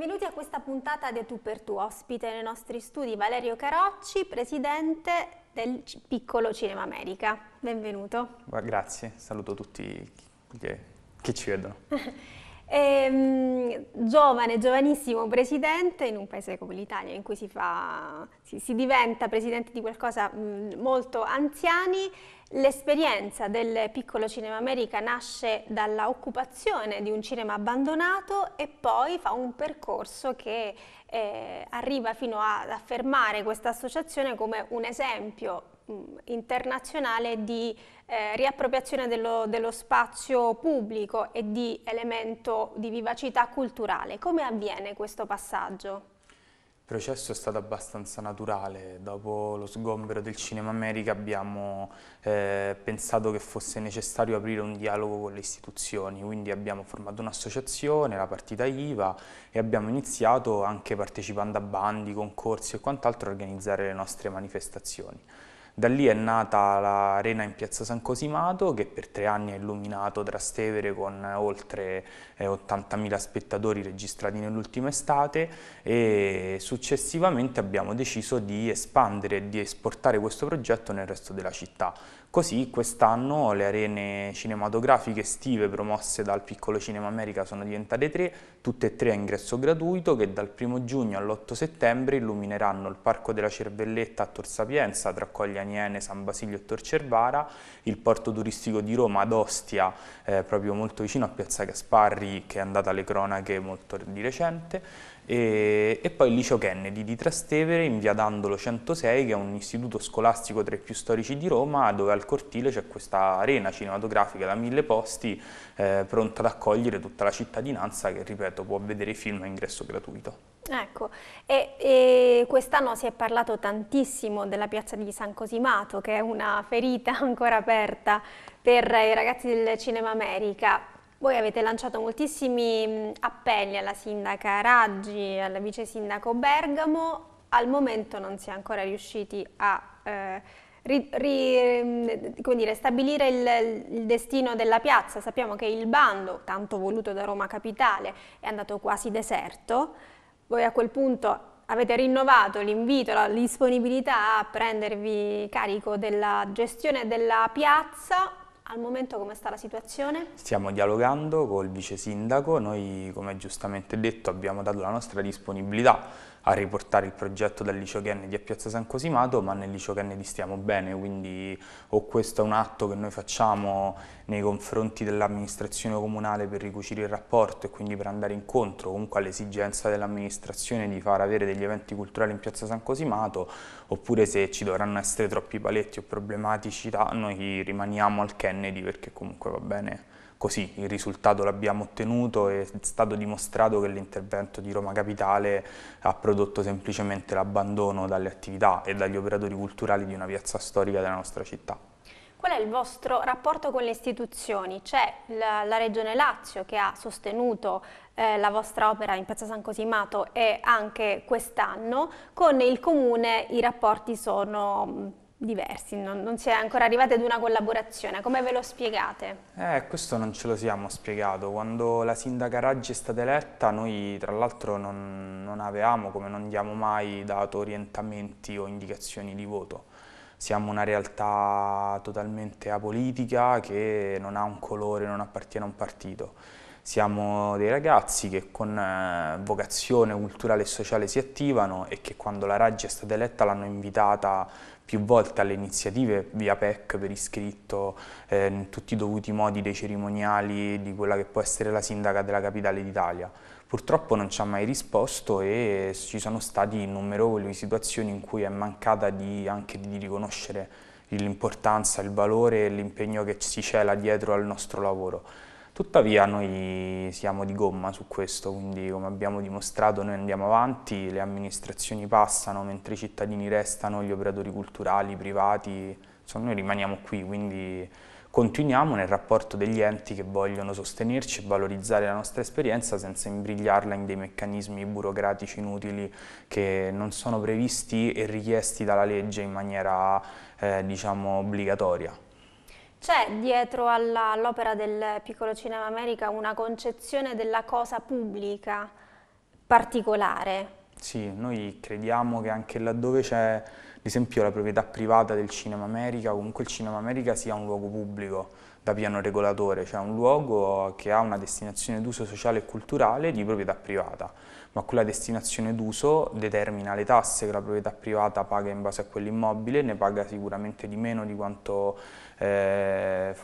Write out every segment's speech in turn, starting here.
benvenuti a questa puntata di Tu per Tu. Ospite nei nostri studi Valerio Carocci, presidente del Piccolo Cinema America. Benvenuto. Grazie, saluto tutti chi, ci vedono. E, ehm, giovane, giovanissimo presidente in un paese come l'Italia in cui si, fa, si, si, diventa presidente di qualcosa mh, molto anziani, l'esperienza del piccolo cinema America nasce dalla occupazione di un cinema abbandonato e poi fa un percorso che eh, arriva fino ad affermare questa associazione come un esempio Mm, internazionale di eh, riappropriazione dello, dello, spazio pubblico e di elemento di vivacità culturale. Come avviene questo passaggio? Il processo è stato abbastanza naturale, dopo lo sgombero del Cinema America abbiamo eh, pensato che fosse necessario aprire un dialogo con le istituzioni, quindi abbiamo formato un'associazione, la partita IVA e abbiamo iniziato anche partecipando a bandi, concorsi e quant'altro a organizzare le nostre manifestazioni. Da lì è nata l'arena in piazza San Cosimato che per tre anni ha illuminato Trastevere con eh, oltre 80.000 eh, spettatori registrati nell'ultima estate e successivamente abbiamo deciso di espandere e di esportare questo progetto nel resto della città. Così quest'anno le arene cinematografiche estive promosse dal Piccolo Cinema America sono diventate tre, tutte e tre a ingresso gratuito che dal 1 giugno all'8 settembre illumineranno il Parco della Cervelletta a Tor Sapienza tra Coglianiene, San Basilio e Tor Cervara, il porto turistico di Roma ad Ostia, eh, proprio molto vicino a Piazza Gasparri che è andata alle cronache molto di recente, e, e, poi il liceo Kennedy di Trastevere in via Dandolo 106 che è un istituto scolastico tra i più storici di Roma dove al cortile c'è questa arena cinematografica da mille posti eh, pronta ad accogliere tutta la cittadinanza che ripeto può vedere i film a ingresso gratuito. Ecco, e, e quest'anno si è parlato tantissimo della piazza di San Cosimato che è una ferita ancora aperta per i ragazzi del Cinema America. Voi avete lanciato moltissimi appelli alla sindaca Raggi, al vice sindaco Bergamo, al momento non si è ancora riusciti a eh, ri, ri, dire, stabilire il, il, destino della piazza. Sappiamo che il bando, tanto voluto da Roma Capitale, è andato quasi deserto. Voi a quel punto avete rinnovato l'invito, la disponibilità a prendervi carico della gestione della piazza, al momento come sta la situazione? Stiamo dialogando col vice sindaco, noi come giustamente detto abbiamo dato la nostra disponibilità a riportare il progetto dal liceo Kennedy a Piazza San Cosimato, ma nel liceo Kennedy stiamo bene, quindi o questo è un atto che noi facciamo nei confronti dell'amministrazione comunale per ricucire il rapporto e quindi per andare incontro comunque all'esigenza dell'amministrazione di far avere degli eventi culturali in Piazza San Cosimato, oppure se ci dovranno essere troppi paletti o problematicità noi rimaniamo al Kennedy Kennedy perché comunque va bene così, il risultato l'abbiamo ottenuto e è stato dimostrato che l'intervento di Roma Capitale ha prodotto semplicemente l'abbandono dalle attività e dagli operatori culturali di una piazza storica della nostra città. Qual è il vostro rapporto con le istituzioni? C'è la, la, Regione Lazio che ha sostenuto eh, la vostra opera in Piazza San Cosimato e anche quest'anno, con il Comune i rapporti sono diversi, non, non, si è ancora arrivati ad una collaborazione, come ve lo spiegate? Eh, questo non ce lo siamo spiegato, quando la sindaca Raggi è stata eletta noi tra l'altro non, non, avevamo, come non diamo mai, dato orientamenti o indicazioni di voto, siamo una realtà totalmente apolitica che non ha un colore, non appartiene a un partito siamo dei ragazzi che con eh, vocazione culturale e sociale si attivano e che quando la Raggi è stata eletta l'hanno invitata più volte alle iniziative via PEC per iscritto eh, in tutti i dovuti modi dei cerimoniali di quella che può essere la sindaca della capitale d'Italia. Purtroppo non ci ha mai risposto e ci sono state innumerevoli situazioni in cui è mancata di, anche di riconoscere l'importanza, il valore e l'impegno che si cela dietro al nostro lavoro. Tuttavia noi siamo di gomma su questo, quindi come abbiamo dimostrato noi andiamo avanti, le amministrazioni passano mentre i cittadini restano, gli operatori culturali, i privati, insomma noi rimaniamo qui, quindi continuiamo nel rapporto degli enti che vogliono sostenerci e valorizzare la nostra esperienza senza imbrigliarla in dei meccanismi burocratici inutili che non sono previsti e richiesti dalla legge in maniera eh, diciamo obbligatoria. C'è dietro all'opera all del piccolo cinema America una concezione della cosa pubblica particolare? Sì, noi crediamo che anche laddove c'è ad esempio la proprietà privata del cinema America, comunque il cinema America sia un luogo pubblico da piano regolatore, cioè un luogo che ha una destinazione d'uso sociale e culturale di proprietà privata, ma quella destinazione d'uso determina le tasse che la proprietà privata paga in base a quell'immobile, ne paga sicuramente di meno di quanto, eh,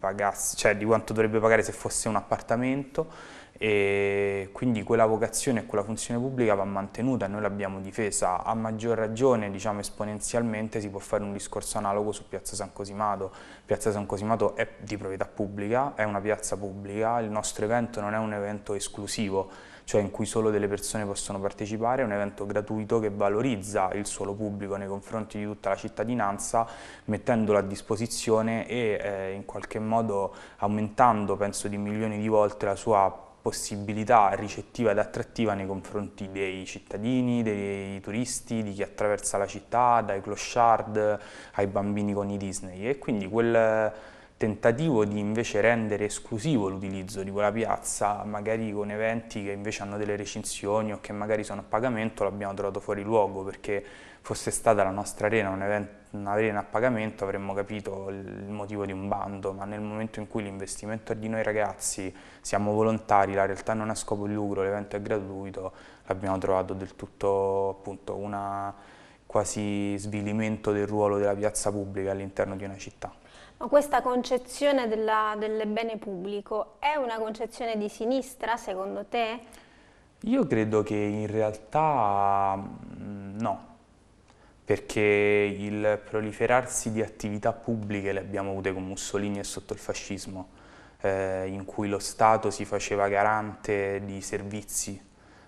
pagasse, cioè di quanto dovrebbe pagare se fosse un appartamento, e quindi quella vocazione e quella funzione pubblica va mantenuta, noi l'abbiamo difesa, a maggior ragione diciamo esponenzialmente si può fare un discorso analogo su Piazza San Cosimato, Piazza San Cosimato è di proprietà pubblica, è una piazza pubblica, il nostro evento non è un evento esclusivo, cioè in cui solo delle persone possono partecipare, è un evento gratuito che valorizza il suolo pubblico nei confronti di tutta la cittadinanza mettendolo a disposizione e eh, in qualche modo aumentando penso di milioni di volte la sua possibilità ricettiva ed attrattiva nei confronti dei cittadini, dei turisti, di chi attraversa la città, dai clochard ai bambini con i Disney e quindi quel tentativo di invece rendere esclusivo l'utilizzo di quella piazza, magari con eventi che invece hanno delle recinzioni o che magari sono a pagamento, l'abbiamo trovato fuori luogo perché fosse stata la nostra arena un'arena a pagamento avremmo capito il motivo di un bando, ma nel momento in cui l'investimento è di noi ragazzi, siamo volontari, la realtà non ha scopo di lucro, l'evento è gratuito, l'abbiamo trovato del tutto appunto una quasi svilimento del ruolo della piazza pubblica all'interno di una città. Ma questa concezione della, del bene pubblico è una concezione di sinistra secondo te? Io credo che in realtà mm, no, perché il proliferarsi di attività pubbliche le abbiamo avute con Mussolini e sotto il fascismo, eh, in cui lo Stato si faceva garante di servizi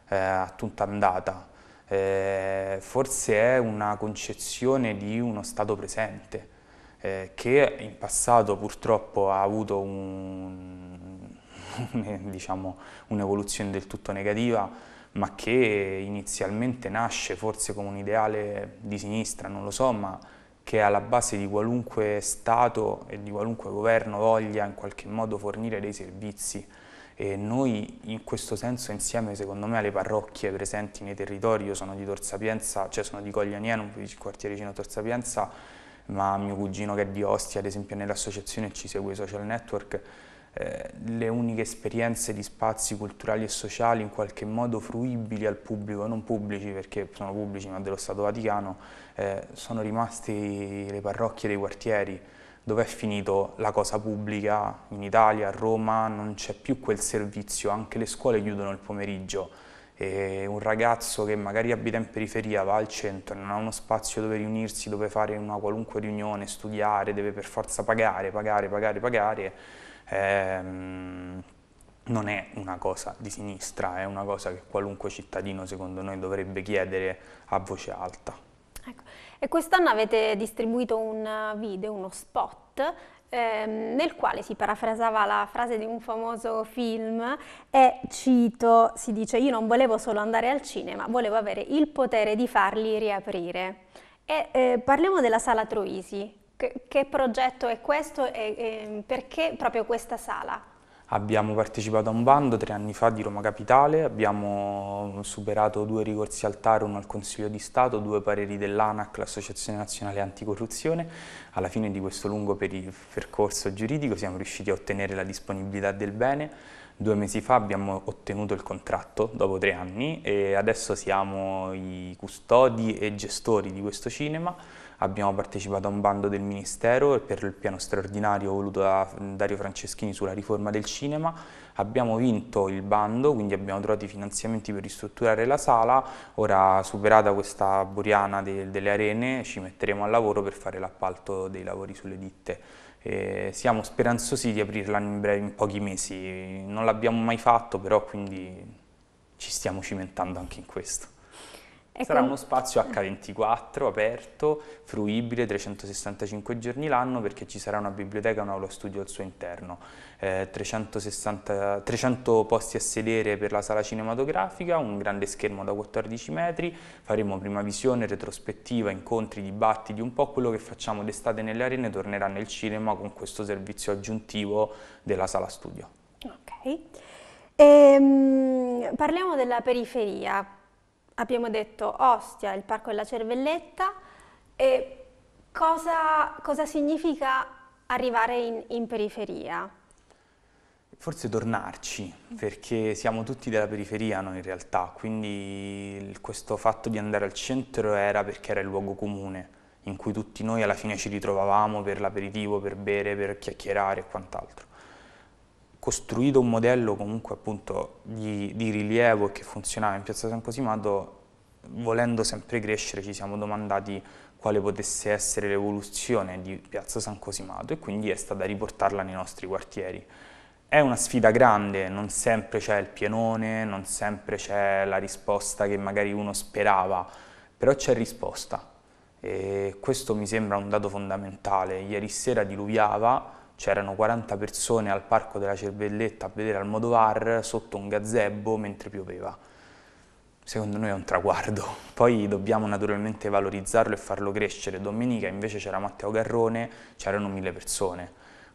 eh, a tutta andata. Eh, forse è una concezione di uno Stato presente, eh, che in passato purtroppo ha avuto diciamo, un'evoluzione un, diciamo, un del tutto negativa, ma che inizialmente nasce forse come un ideale di sinistra, non lo so, ma che è alla base di qualunque Stato e di qualunque governo voglia in qualche modo fornire dei servizi. E noi in questo senso insieme secondo me alle parrocchie presenti nei territori, io sono di Tor Sapienza, cioè sono di Coglianiano, un quartiere vicino a Tor Sapienza, ma mio cugino che è di Ostia, ad esempio nell'associazione ci segue i social network, eh, le uniche esperienze di spazi culturali e sociali in qualche modo fruibili al pubblico, non pubblici perché sono pubblici ma dello Stato Vaticano, eh, sono rimaste le parrocchie dei quartieri, dove è finito la cosa pubblica in Italia, a Roma non c'è più quel servizio, anche le scuole chiudono il pomeriggio e un ragazzo che magari abita in periferia va al centro, non ha uno spazio dove riunirsi, dove fare una qualunque riunione, studiare, deve per forza pagare, pagare, pagare, pagare, ehm, non è una cosa di sinistra, è una cosa che qualunque cittadino secondo noi dovrebbe chiedere a voce alta. Ecco. E quest'anno avete distribuito un video, uno spot ehm, nel quale si parafrasava la frase di un famoso film e cito, si dice io non volevo solo andare al cinema, volevo avere il potere di farli riaprire. E, eh, parliamo della sala Troisi, che, che progetto è questo e, e perché proprio questa sala? Abbiamo partecipato a un bando tre anni fa di Roma Capitale, abbiamo superato due ricorsi al TAR, uno al Consiglio di Stato, due pareri dell'ANAC, l'Associazione Nazionale Anticorruzione. Alla fine di questo lungo percorso giuridico siamo riusciti a ottenere la disponibilità del bene. Due mesi fa abbiamo ottenuto il contratto dopo tre anni e adesso siamo i custodi e gestori di questo cinema abbiamo partecipato a un bando del Ministero per il piano straordinario voluto da Dario Franceschini sulla riforma del cinema, abbiamo vinto il bando, quindi abbiamo trovato i finanziamenti per ristrutturare la sala, ora superata questa buriana de delle arene ci metteremo al lavoro per fare l'appalto dei lavori sulle ditte. E siamo speranzosi di aprirla in, breve, in pochi mesi, non l'abbiamo mai fatto però quindi ci stiamo cimentando anche in questo. E Sarà con... uno spazio H24 aperto, fruibile 365 giorni l'anno perché ci sarà una biblioteca e un aula studio al suo interno, eh, 360, 300 posti a sedere per la sala cinematografica, un grande schermo da 14 metri, faremo prima visione, retrospettiva, incontri, dibattiti, un po' quello che facciamo d'estate nelle arene tornerà nel cinema con questo servizio aggiuntivo della sala studio. Ok, ehm, parliamo della periferia abbiamo detto Ostia, il Parco della Cervelletta, e cosa, cosa significa arrivare in, in periferia? Forse tornarci, perché siamo tutti della periferia noi in realtà, quindi questo fatto di andare al centro era perché era il luogo comune in cui tutti noi alla fine ci ritrovavamo per l'aperitivo, per bere, per chiacchierare e quant'altro costruito un modello comunque appunto di, di rilievo e che funzionava in Piazza San Cosimato, volendo sempre crescere ci siamo domandati quale potesse essere l'evoluzione di Piazza San Cosimato e quindi è stata riportarla nei nostri quartieri. È una sfida grande, non sempre c'è il pienone, non sempre c'è la risposta che magari uno sperava, però c'è risposta e questo mi sembra un dato fondamentale. Ieri sera diluviava, c'erano 40 persone al parco della Cervelletta a vedere al Almodovar sotto un gazebo mentre pioveva. Secondo noi è un traguardo. Poi dobbiamo naturalmente valorizzarlo e farlo crescere. Domenica invece c'era Matteo Garrone, c'erano mille persone.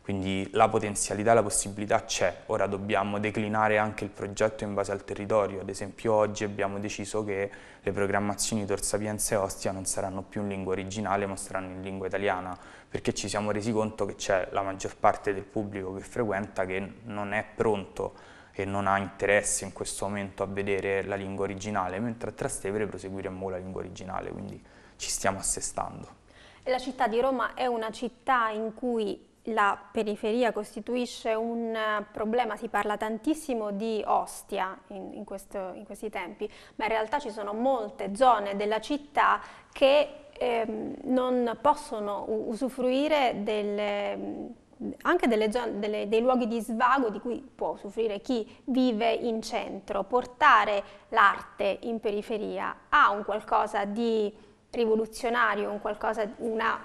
Quindi la potenzialità, la possibilità c'è, ora dobbiamo declinare anche il progetto in base al territorio, ad esempio oggi abbiamo deciso che le programmazioni Tor Sapienza e Ostia non saranno più in lingua originale ma saranno in lingua italiana, perché ci siamo resi conto che c'è la maggior parte del pubblico che frequenta che non è pronto e non ha interesse in questo momento a vedere la lingua originale, mentre a Trastevere proseguiremo la lingua originale, quindi ci stiamo assestando. La città di Roma è una città in cui la periferia costituisce un eh, problema, si parla tantissimo di Ostia in, in, questo, in questi tempi, ma in realtà ci sono molte zone della città che ehm, non possono usufruire delle, anche delle zone, delle, dei luoghi di svago di cui può usufruire chi vive in centro. Portare l'arte in periferia ha un qualcosa di rivoluzionario, un qualcosa, una,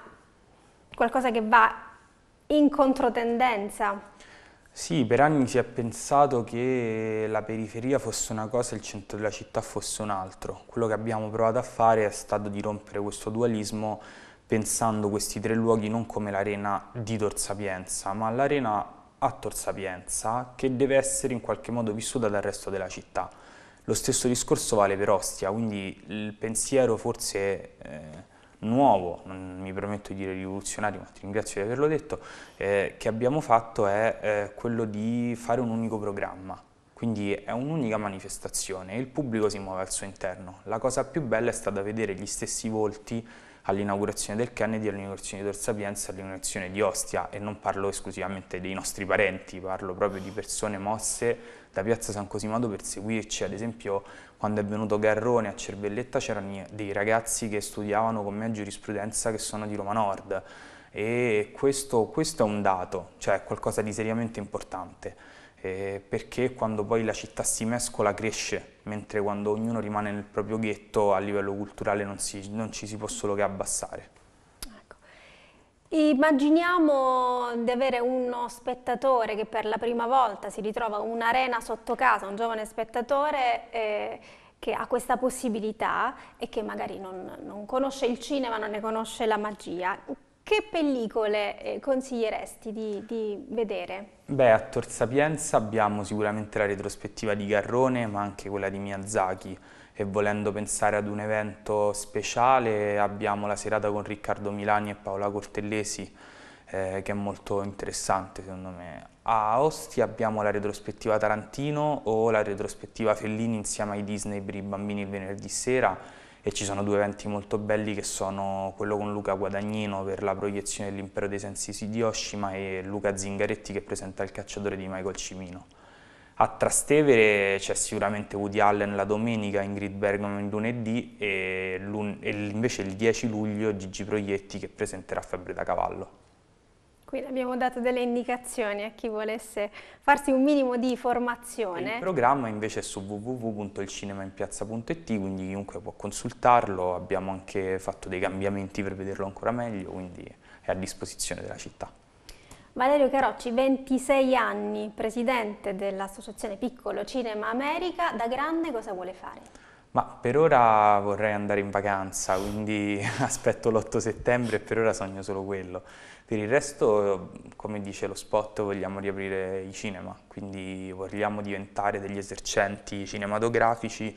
qualcosa che va in controtendenza. Sì, per anni si è pensato che la periferia fosse una cosa e il centro della città fosse un altro. Quello che abbiamo provato a fare è stato di rompere questo dualismo pensando questi tre luoghi non come l'arena di Tor Sapienza, ma l'arena a Tor Sapienza che deve essere in qualche modo vissuta dal resto della città. Lo stesso discorso vale per Ostia, quindi il pensiero forse... Eh, nuovo, non mi permetto di dire rivoluzionario, ma ti ringrazio di averlo detto, eh, che abbiamo fatto è eh, quello di fare un unico programma. Quindi è un'unica manifestazione e il pubblico si muove al suo interno. La cosa più bella è stata vedere gli stessi volti all'inaugurazione del Kennedy, all'inaugurazione di Tor Sapienza, all'inaugurazione di Ostia e non parlo esclusivamente dei nostri parenti, parlo proprio di persone mosse da Piazza San Cosimato per seguirci, ad esempio quando è venuto Garrone a Cervelletta c'erano dei ragazzi che studiavano con me giurisprudenza che sono di Roma Nord e questo, questo è un dato, cioè qualcosa di seriamente importante eh, perché quando poi la città si mescola cresce mentre quando ognuno rimane nel proprio ghetto a livello culturale non, si, non ci si può solo che abbassare. Immaginiamo di avere uno spettatore che per la prima volta si ritrova un'arena sotto casa, un giovane spettatore eh, che ha questa possibilità e che magari non, non, conosce il cinema, non ne conosce la magia. Che pellicole eh, consiglieresti di, di vedere? Beh, a Tor Sapienza abbiamo sicuramente la retrospettiva di Garrone, ma anche quella di Miyazaki e volendo pensare ad un evento speciale abbiamo la serata con Riccardo Milani e Paola Cortellesi eh, che è molto interessante secondo me. A Ostia abbiamo la retrospettiva Tarantino o la retrospettiva Fellini insieme ai Disney per i bambini il venerdì sera e ci sono due eventi molto belli che sono quello con Luca Guadagnino per la proiezione dell'Impero dei Sensi di Oshima e Luca Zingaretti che presenta il cacciatore di Michael Cimino. A Trastevere c'è sicuramente Woody Allen la domenica, Ingrid Bergman il lunedì e, lun e invece il 10 luglio Gigi Proietti che presenterà Febbre da cavallo. Quindi abbiamo dato delle indicazioni a chi volesse farsi un minimo di formazione. Il programma invece è su www.ilcinemainpiazza.it, quindi chiunque può consultarlo, abbiamo anche fatto dei cambiamenti per vederlo ancora meglio, quindi è a disposizione della città. Valerio Carocci, 26 anni, presidente dell'Associazione Piccolo Cinema America, da grande cosa vuole fare? Ma per ora vorrei andare in vacanza, quindi aspetto l'8 settembre e per ora sogno solo quello. Per il resto, come dice lo spot, vogliamo riaprire i cinema, quindi vogliamo diventare degli esercenti cinematografici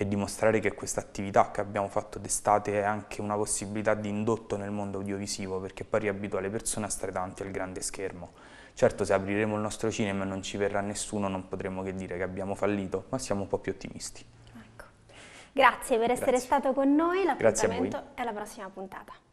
e dimostrare che questa attività che abbiamo fatto d'estate è anche una possibilità di indotto nel mondo audiovisivo perché poi riabitua le persone a stare davanti al grande schermo. Certo se apriremo il nostro cinema e non ci verrà nessuno non potremo che dire che abbiamo fallito, ma siamo un po' più ottimisti. Ecco. Grazie per essere Grazie. stato con noi, l'appuntamento è alla prossima puntata.